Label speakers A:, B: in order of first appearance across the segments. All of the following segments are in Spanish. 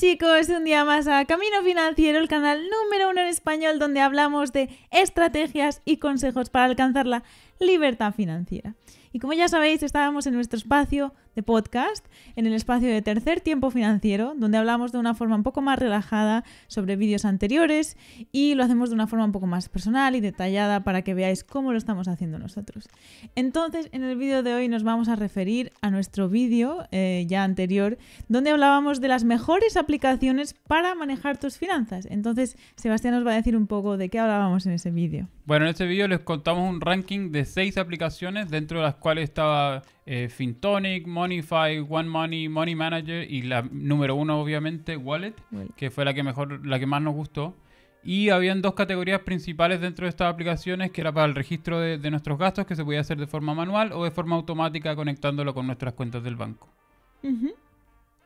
A: chicos, un día más a Camino Financiero, el canal número uno en español donde hablamos de estrategias y consejos para alcanzarla libertad financiera. Y como ya sabéis, estábamos en nuestro espacio de podcast, en el espacio de tercer tiempo financiero, donde hablamos de una forma un poco más relajada sobre vídeos anteriores y lo hacemos de una forma un poco más personal y detallada para que veáis cómo lo estamos haciendo nosotros. Entonces, en el vídeo de hoy nos vamos a referir a nuestro vídeo eh, ya anterior, donde hablábamos de las mejores aplicaciones para manejar tus finanzas. Entonces, Sebastián nos va a decir un poco de qué hablábamos en ese vídeo.
B: Bueno, en este vídeo les contamos un ranking de seis aplicaciones, dentro de las cuales estaba eh, Fintonic, Monify, One Money, Money Manager y la número uno, obviamente, Wallet, que fue la que mejor, la que más nos gustó. Y habían dos categorías principales dentro de estas aplicaciones, que era para el registro de, nuestros gastos, que se podía hacer de forma manual o de forma automática conectándolo con nuestras cuentas del banco.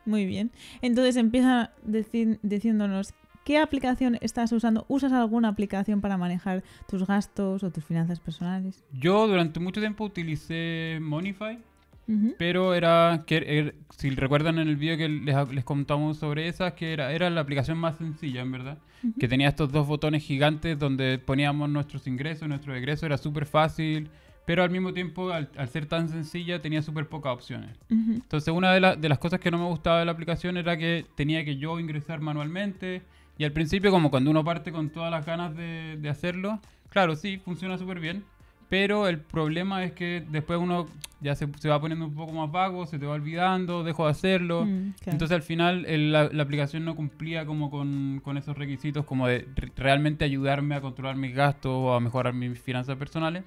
A: Muy bien. Entonces empieza diciéndonos ¿Qué aplicación estás usando? ¿Usas alguna aplicación para manejar tus gastos o tus finanzas personales?
B: Yo durante mucho tiempo utilicé Monify, pero era, que, er, si recuerdan en el vídeo que les, les, contamos sobre esa, que era, era la aplicación más sencilla, en verdad, que tenía estos dos botones gigantes donde poníamos nuestros ingresos, nuestros egresos, era súper fácil. Pero al mismo tiempo, al, ser tan sencilla, tenía súper pocas opciones. Entonces, una de, de las cosas que no me gustaba de la aplicación era que tenía que yo ingresar manualmente, y al principio, como cuando uno parte con todas las ganas de, hacerlo, claro, sí, funciona súper bien. Pero el problema es que después uno ya se, va poniendo un poco más vago, se te va olvidando, dejo de hacerlo. Mm, Entonces al final la, aplicación no cumplía como con, esos requisitos como de realmente ayudarme a controlar mis gastos o a mejorar mis finanzas personales.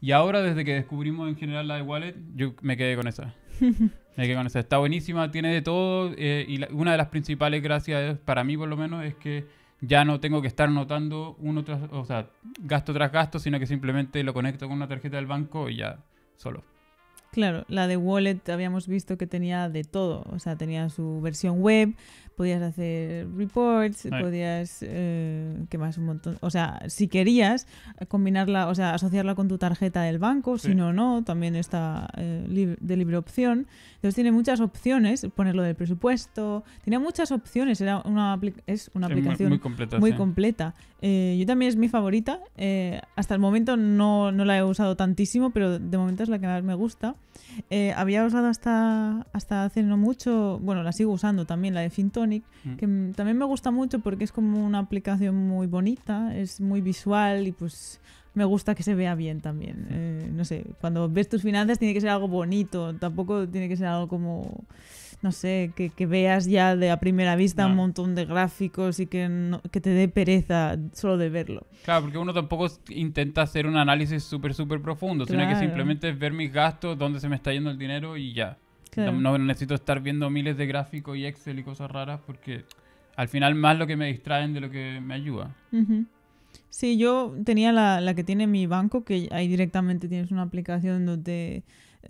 B: Y ahora desde que descubrimos en general la de wallet, yo me quedé con esa. que Está buenísima, tiene de todo. Eh, y una de las principales gracias, para mí por lo menos, es que ya no tengo que estar notando uno tras, o sea, gasto tras gasto, sino que simplemente lo conecto con una tarjeta del banco y ya solo.
A: Claro, la de Wallet habíamos visto que tenía de todo, o sea, tenía su versión web, podías hacer reports, podías, eh, más? Un montón, o sea, si querías eh, combinarla, o sea, asociarla con tu tarjeta del banco, si no, no, también está eh, de libre opción. Entonces tiene muchas opciones, ponerlo del presupuesto, tenía muchas opciones, era una es una aplicación muy, completa. Eh, yo también es mi favorita, hasta el momento no, no la he usado tantísimo, pero de momento es la que más me gusta. Eh, había usado hasta, hasta hace no mucho, bueno, la sigo usando también, la de Fintonic, mm. que también me gusta mucho porque es como una aplicación muy bonita, es muy visual y pues me gusta que se vea bien también. Eh, no sé, cuando ves tus finanzas tiene que ser algo bonito, tampoco tiene que ser algo como no sé, que, que, veas ya de a primera vista un montón de gráficos y que, que te dé pereza solo de verlo.
B: Claro, porque uno tampoco intenta hacer un análisis súper, súper profundo, tiene sino que simplemente es ver mis gastos, dónde se me está yendo el dinero y ya. No, necesito estar viendo miles de gráficos y Excel y cosas raras porque al final más lo que me distraen de lo que me ayuda.
A: Sí, yo tenía la, la que tiene mi banco, que ahí directamente tienes una aplicación donde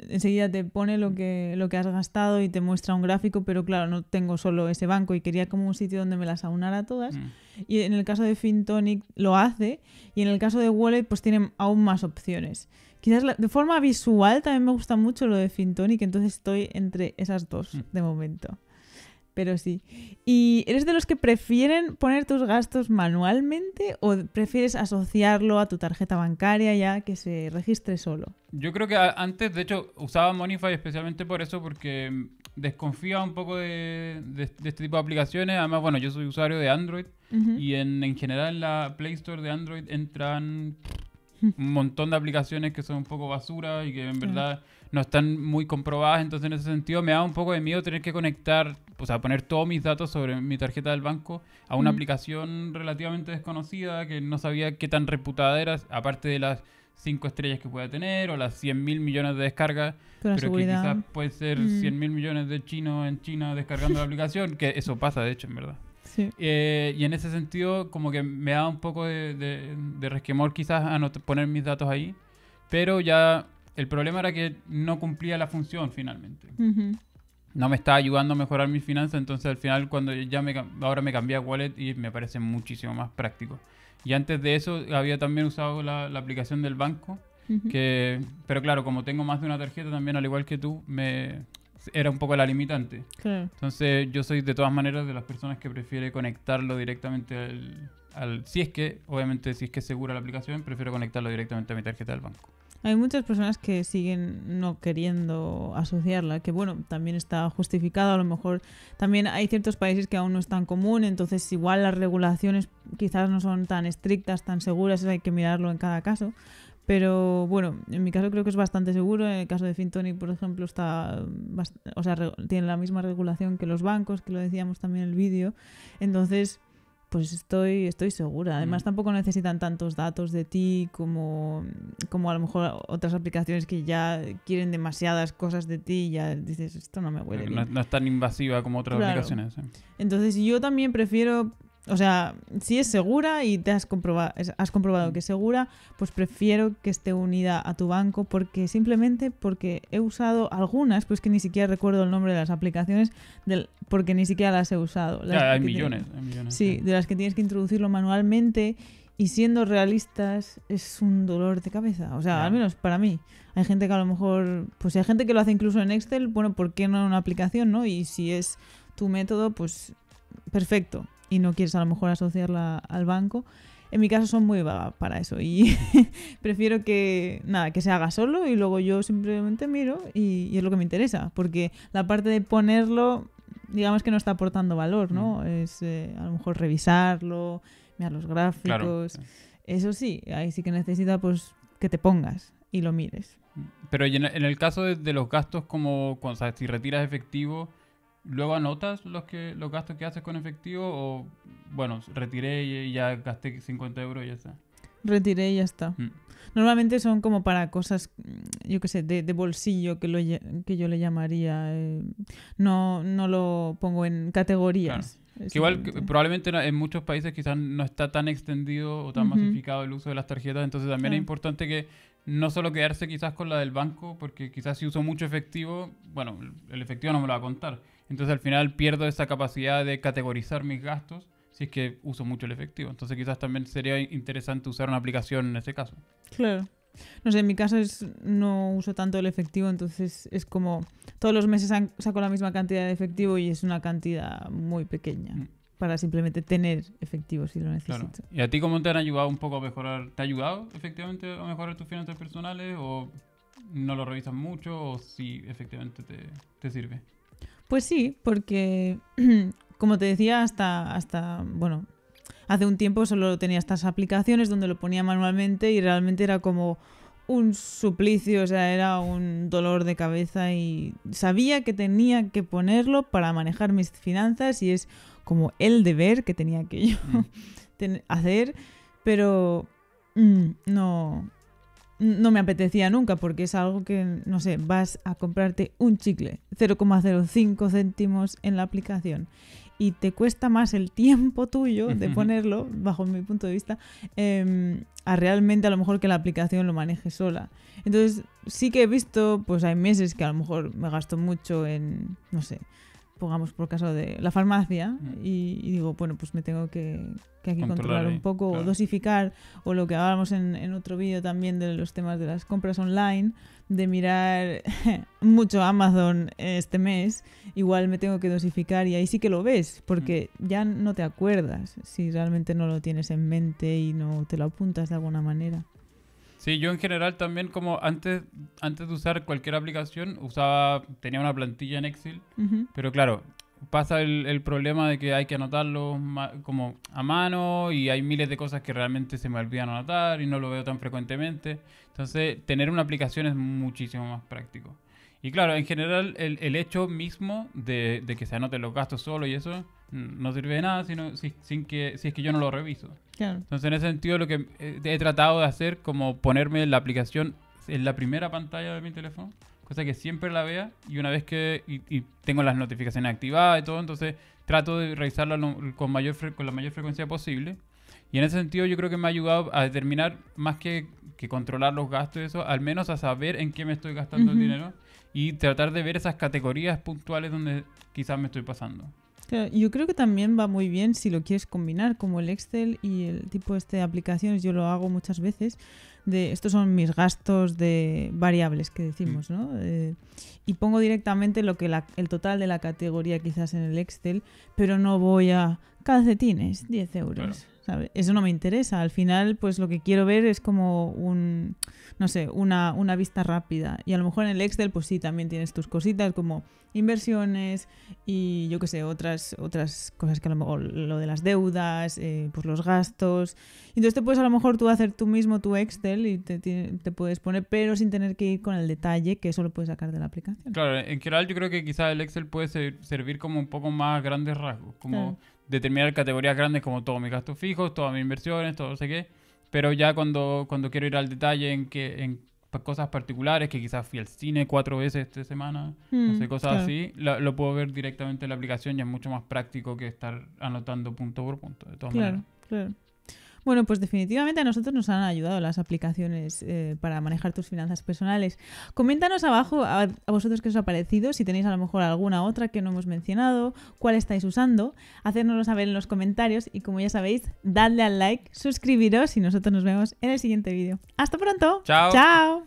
A: enseguida te pone lo mm. que, lo que has gastado y te muestra un gráfico, pero claro, no tengo solo ese banco y quería como un sitio donde me las aunara todas. Mm. Y en el caso de FinTonic lo hace y en el caso de Wallet pues tiene aún más opciones. Quizás de forma visual también me gusta mucho lo de FinTonic, entonces estoy entre esas dos mm. de momento pero sí. ¿Y eres de los que prefieren poner tus gastos manualmente o prefieres asociarlo a tu tarjeta bancaria ya que se registre solo?
B: Yo creo que antes, de hecho, usaba Monify especialmente por eso, porque mm, desconfía un poco de, este tipo de aplicaciones. Además, bueno, yo soy usuario de Android y en, general en la Play Store de Android entran un montón de aplicaciones que son un poco basura y que en verdad no están muy comprobadas, entonces en ese sentido me da un poco de miedo tener que conectar, o sea, poner todos mis datos sobre mi tarjeta del banco a una mm. aplicación relativamente desconocida que no sabía qué tan reputada era, aparte de las cinco estrellas que pueda tener o las 100 mil millones de descargas, pero que quizás puede ser 100 mm. mil millones de chinos en China descargando la aplicación, que eso pasa de hecho, en verdad. Sí. Eh, y en ese sentido, como que me da un poco de, de resquemor quizás a no poner mis datos ahí, pero ya el problema era que no cumplía la función finalmente. No me estaba ayudando a mejorar mis finanzas, entonces al final cuando ya me, ahora me cambié a Wallet y me parece muchísimo más práctico. Y antes de eso había también usado la, aplicación del banco, que, pero claro, como tengo más de una tarjeta también, al igual que tú, me, era un poco la limitante. Entonces yo soy de todas maneras de las personas que prefiere conectarlo directamente al, al... Si es que, obviamente, si es que es segura la aplicación, prefiero conectarlo directamente a mi tarjeta del banco.
A: Hay muchas personas que siguen no queriendo asociarla, que bueno, también está justificado, a lo mejor también hay ciertos países que aún no es tan común, entonces igual las regulaciones quizás no son tan estrictas, tan seguras, hay que mirarlo en cada caso. Pero bueno, en mi caso creo que es bastante seguro. En el caso de Fintonic, por ejemplo, está o sea, tiene la misma regulación que los bancos, que lo decíamos también en el vídeo. Entonces, pues estoy, estoy segura. Además, mm. tampoco necesitan tantos datos de ti como, como a lo mejor otras aplicaciones que ya quieren demasiadas cosas de ti y ya dices, esto no me huele. No, bien.
B: no es tan invasiva como otras aplicaciones. ¿eh?
A: Entonces, yo también prefiero o sea, si es segura y te has comprobado, has comprobado que es segura, pues prefiero que esté unida a tu banco porque simplemente porque he usado algunas, pues que ni siquiera recuerdo el nombre de las aplicaciones, del, porque ni siquiera las he usado. Ah, hay, millones, millones, Sí, de las que tienes que introducirlo manualmente y siendo realistas es un dolor de cabeza. O sea, al menos para mí. Hay gente que a lo mejor, pues si hay gente que lo hace incluso en Excel, bueno, ¿por qué no en una aplicación, no? Y si es tu método, pues perfecto y no quieres a lo mejor asociarla al banco. En mi caso son muy vagas para eso y prefiero que nada, que se haga solo y luego yo simplemente miro y, es lo que me interesa, porque la parte de ponerlo, digamos que no está aportando valor, ¿no? Mm. Es eh, a lo mejor revisarlo, mirar los gráficos. Eso sí, ahí sí que necesita pues que te pongas y lo mires.
B: Pero en el caso de, los gastos como cuando, si retiras efectivo, luego anotas los, que, los gastos que haces con efectivo o, bueno, retiré y ya gasté 50 euros y ya está.
A: Retiré y ya está. Mm. Normalmente son como para cosas, mm, yo qué sé, de, bolsillo que, lo, que yo le llamaría. Eh, no, no lo pongo en categorías. Que igual
B: probablemente en muchos países quizás no está tan extendido o tan masificado el uso de las tarjetas, entonces también es importante que no solo quedarse quizás con la del banco, porque quizás si uso mucho efectivo, bueno, el efectivo no me lo va a contar entonces al final pierdo esa capacidad de categorizar mis gastos si es que uso mucho el efectivo. Entonces quizás también sería interesante usar una aplicación en ese caso.
A: Claro. No sé, en mi caso es, no uso tanto el efectivo, entonces es como todos los meses saco la misma cantidad de efectivo y es una cantidad muy pequeña. Mm. para simplemente tener efectivo si lo necesito.
B: ¿Y a ti cómo te han ayudado un poco a mejorar? ¿Te ha ayudado efectivamente a mejorar tus finanzas personales o no lo revisas mucho o si efectivamente te sirve?
A: Pues sí, porque como te decía, hasta, hasta bueno, hace un tiempo solo tenía estas aplicaciones donde lo ponía manualmente y realmente era como un suplicio, o sea, era un dolor de cabeza y sabía que tenía que ponerlo para manejar mis finanzas y es como el deber que tenía que yo mm. hacer, pero mm, no, no me apetecía nunca porque es algo que, no sé, vas a comprarte un chicle 0,05 céntimos en la aplicación y te cuesta más el tiempo tuyo de ponerlo, bajo mi punto de vista, em, a realmente a lo mejor que la aplicación lo maneje sola. Entonces sí que he visto, pues hay meses que a lo mejor me gasto mucho en, no sé, pongamos por caso de la farmacia, y, digo, bueno, pues me tengo que, aquí controlar, un poco, o dosificar, o lo que hablábamos en, otro vídeo también de los temas de las compras online, de mirar mucho Amazon este mes, igual me tengo que dosificar y ahí sí que lo ves, porque ya no te acuerdas si realmente no lo tienes en mente y no te lo apuntas de alguna manera.
B: Sí, yo en general también como antes, de usar cualquier aplicación, usaba, tenía una plantilla en Excel, pero claro, pasa el, el, problema de que hay que anotarlo como a mano y hay miles de cosas que realmente se me olvidan anotar y no lo veo tan frecuentemente. Entonces, tener una aplicación es muchísimo más práctico. Y claro, en general el, hecho mismo de, que se anoten los gastos solo y eso no sirve de nada sino, si, sin que, si es que yo no lo reviso. Entonces en ese sentido lo que eh, he tratado de hacer como ponerme la aplicación en la primera pantalla de mi teléfono, cosa que siempre la vea y una vez que y, tengo las notificaciones activadas y todo, entonces trato de revisarla con, mayor con la mayor frecuencia posible. Y en ese sentido yo creo que me ha ayudado a determinar, más que, que controlar los gastos y eso, al menos a saber en qué me estoy gastando el dinero y tratar de ver esas categorías puntuales donde quizás me estoy pasando.
A: yo creo que también va muy bien si lo quieres combinar, como el Excel y el tipo este de aplicaciones, yo lo hago muchas veces, de estos son mis gastos de variables que decimos, mm. ¿no? Eh, y pongo directamente lo que el total de la categoría quizás en el Excel, pero no voy a calcetines, 10 euros. Eso no me interesa. Al final, pues lo que quiero ver es como un, no sé, una, vista rápida. Y a lo mejor en el Excel, pues sí, también tienes tus cositas como inversiones y yo qué sé, otras, otras cosas que a lo mejor, lo de las deudas, eh, pues los gastos. Entonces te puedes a lo mejor tú hacer tú mismo tu Excel y te, puedes poner, pero sin tener que ir con el detalle, que eso lo puedes sacar de la aplicación.
B: Claro, en general yo creo que quizás el Excel puede servir como un poco más grandes rasgos, como determinar categorías grandes como todos mis gastos fijos, todas mis inversiones, todo lo sé qué. Pero ya cuando, cuando quiero ir al detalle en que en cosas particulares, que quizás fui al cine cuatro veces esta semana, no mm, sé, cosas así, lo, puedo ver directamente en la aplicación y es mucho más práctico que estar anotando punto por punto, de todas claro,
A: Claro. Bueno, pues definitivamente a nosotros nos han ayudado las aplicaciones eh, para manejar tus finanzas personales. Coméntanos abajo a, vosotros qué os ha parecido, si tenéis a lo mejor alguna otra que no hemos mencionado, cuál estáis usando, hacérnoslo saber en los comentarios y como ya sabéis, dadle al like, suscribiros y nosotros nos vemos en el siguiente vídeo. ¡Hasta pronto! ¡Chao!